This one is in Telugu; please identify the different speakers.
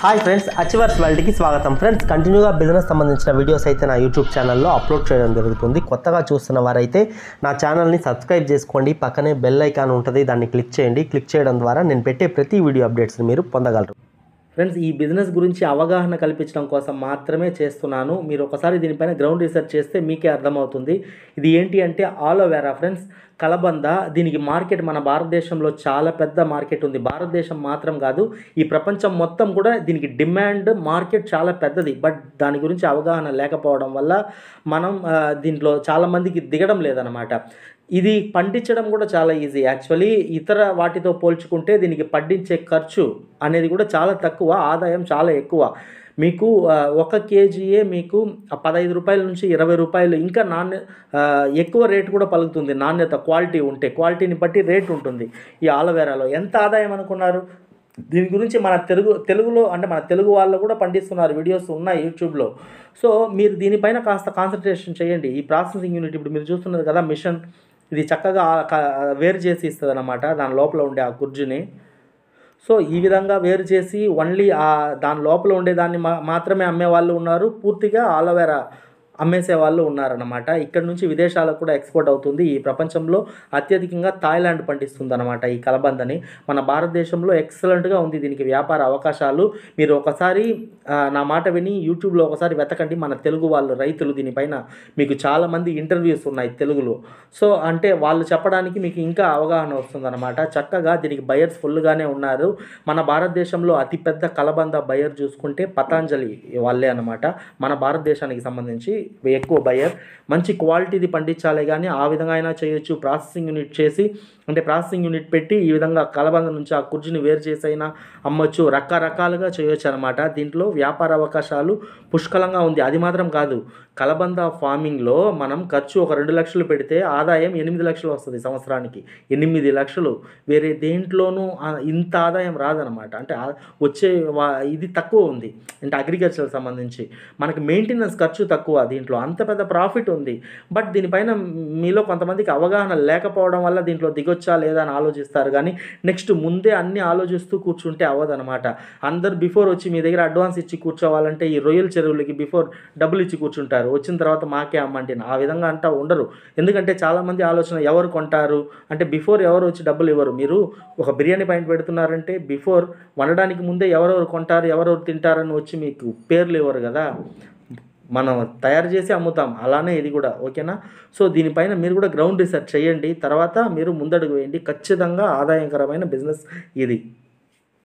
Speaker 1: హాయ్ ఫ్రెండ్స్ అచివర్స్ వరల్డ్కి స్వాగతం ఫ్రెండ్స్ కంటిన్యూగా బిజినెస్ సంబంధించిన వీడియోస్ అయితే నా యూట్యూబ్ ఛానల్లో అప్లోడ్ చేయడం జరుగుతుంది కొత్తగా చూస్తున్న వారైతే నా ఛానల్ని సబ్స్క్రైబ్ చేసుకోండి పక్కనే బెల్ ఐకాన్ ఉంటుంది దాన్ని క్లిక్ చేయండి క్లిక్ చేయడం ద్వారా నేను పెట్టే ప్రతి వీడియో అప్డేట్స్ని మీరు పొందగలరు ఫ్రెండ్స్ ఈ బిజినెస్ గురించి అవగాహన కల్పించడం కోసం మాత్రమే చేస్తున్నాను మీరు ఒకసారి దీనిపైన గ్రౌండ్ రీసెర్చ్ చేస్తే మీకే అర్థమవుతుంది ఇది ఏంటి అంటే ఆలోవేరా ఫ్రెండ్స్ కలబంద దీనికి మార్కెట్ మన భారతదేశంలో చాలా పెద్ద మార్కెట్ ఉంది భారతదేశం మాత్రం కాదు ఈ ప్రపంచం మొత్తం కూడా దీనికి డిమాండ్ మార్కెట్ చాలా పెద్దది బట్ దాని గురించి అవగాహన లేకపోవడం వల్ల మనం దీంట్లో చాలామందికి దిగడం లేదనమాట ఇది పండించడం కూడా చాలా ఈజీ యాక్చువల్లీ ఇతర వాటితో పోల్చుకుంటే దీనికి పండించే ఖర్చు అనేది కూడా చాలా తక్కువ ఆదాయం చాలా ఎక్కువ మీకు ఒక కేజీయే మీకు పదహైదు రూపాయల నుంచి ఇరవై రూపాయలు ఇంకా నాణ్య ఎక్కువ రేటు కూడా పలుకుతుంది నాణ్యత క్వాలిటీ ఉంటే క్వాలిటీని బట్టి రేటు ఉంటుంది ఈ ఆలోవేరాలో ఎంత ఆదాయం అనుకున్నారు దీని గురించి మన తెలుగు తెలుగులో అంటే మన తెలుగు వాళ్ళు కూడా పండిస్తున్నారు వీడియోస్ ఉన్నాయి యూట్యూబ్లో సో మీరు దీనిపైన కాస్త కాన్సన్ట్రేషన్ చేయండి ఈ ప్రాసెసింగ్ యూనిట్ ఇప్పుడు మీరు చూస్తున్నారు కదా మిషన్ ఇది చక్కగా వేరు చేసి ఇస్తుంది అనమాట దాని లోపల ఉండే ఆ గుజ్జుని సో ఈ విధంగా వేరు చేసి ఓన్లీ ఆ దాని లోపల ఉండేదాన్ని మా మాత్రమే అమ్మేవాళ్ళు ఉన్నారు పూర్తిగా ఆలోవేరా అమ్మేసే వాళ్ళు ఉన్నారనమాట ఇక్కడ నుంచి విదేశాలకు కూడా ఎక్స్పోర్ట్ అవుతుంది ఈ ప్రపంచంలో అత్యధికంగా థాయిలాండ్ పండిస్తుంది అనమాట ఈ కలబందని మన భారతదేశంలో ఎక్సలెంట్గా ఉంది దీనికి వ్యాపార అవకాశాలు మీరు ఒకసారి నా మాట విని యూట్యూబ్లో ఒకసారి వెతకండి మన తెలుగు వాళ్ళు రైతులు దీనిపైన మీకు చాలామంది ఇంటర్వ్యూస్ ఉన్నాయి తెలుగులో సో అంటే వాళ్ళు చెప్పడానికి మీకు ఇంకా అవగాహన వస్తుందన్నమాట చక్కగా దీనికి బయర్స్ ఫుల్గానే ఉన్నారు మన భారతదేశంలో అతిపెద్ద కలబంద బయర్ చూసుకుంటే పతాంజలి వాళ్ళే అనమాట మన భారతదేశానికి సంబంధించి ఎక్కువ బయర్ మంచి క్వాలిటీది పండించాలి కానీ ఆ విధంగా అయినా చేయొచ్చు ప్రాసెసింగ్ యూనిట్ చేసి అంటే ప్రాసెసింగ్ యూనిట్ పెట్టి ఈ విధంగా కలబంద నుంచి ఆ కుర్జీని వేరు అయినా అమ్మొచ్చు రకరకాలుగా చేయొచ్చు అనమాట దీంట్లో వ్యాపార అవకాశాలు పుష్కలంగా ఉంది అది మాత్రం కాదు కలబంద ఫార్మింగ్లో మనం ఖర్చు ఒక రెండు లక్షలు పెడితే ఆదాయం ఎనిమిది లక్షలు వస్తుంది సంవత్సరానికి ఎనిమిది లక్షలు వేరే దేంట్లోనూ ఇంత ఆదాయం రాదనమాట అంటే వచ్చే ఇది తక్కువ ఉంది అంటే అగ్రికల్చర్ సంబంధించి మనకి మెయింటెనెన్స్ ఖర్చు తక్కువ అది దీంట్లో అంత పెద్ద ప్రాఫిట్ ఉంది బట్ దీనిపైన మీలో కొంతమందికి అవగాహన లేకపోవడం వల్ల దీంట్లో దిగొచ్చా లేదా అని ఆలోచిస్తారు కానీ నెక్స్ట్ ముందే అన్నీ ఆలోచిస్తూ కూర్చుంటే అవ్వదనమాట అందరు బిఫోర్ వచ్చి మీ దగ్గర అడ్వాన్స్ ఇచ్చి కూర్చోవాలంటే ఈ రొయ్యల చెరువులకి బిఫోర్ డబ్బులు ఇచ్చి కూర్చుంటారు వచ్చిన తర్వాత మాకే అమ్మండి ఆ విధంగా అంటా ఉండరు ఎందుకంటే చాలామంది ఆలోచన ఎవరు కొంటారు అంటే బిఫోర్ ఎవరు వచ్చి డబ్బులు ఇవ్వరు మీరు ఒక బిర్యానీ పాయింట్ పెడుతున్నారంటే బిఫోర్ వండడానికి ముందే ఎవరెవరు కొంటారు ఎవరెవరు తింటారని వచ్చి మీకు పేర్లు ఇవ్వరు కదా మనం తయారు చేసి అమ్ముతాం అలానే ఇది కూడా ఓకేనా సో దీనిపైన మీరు కూడా గ్రౌండ్ రీసెర్చ్ చేయండి తర్వాత మీరు ముందడుగు వేయండి ఖచ్చితంగా ఆదాయకరమైన బిజినెస్ ఇది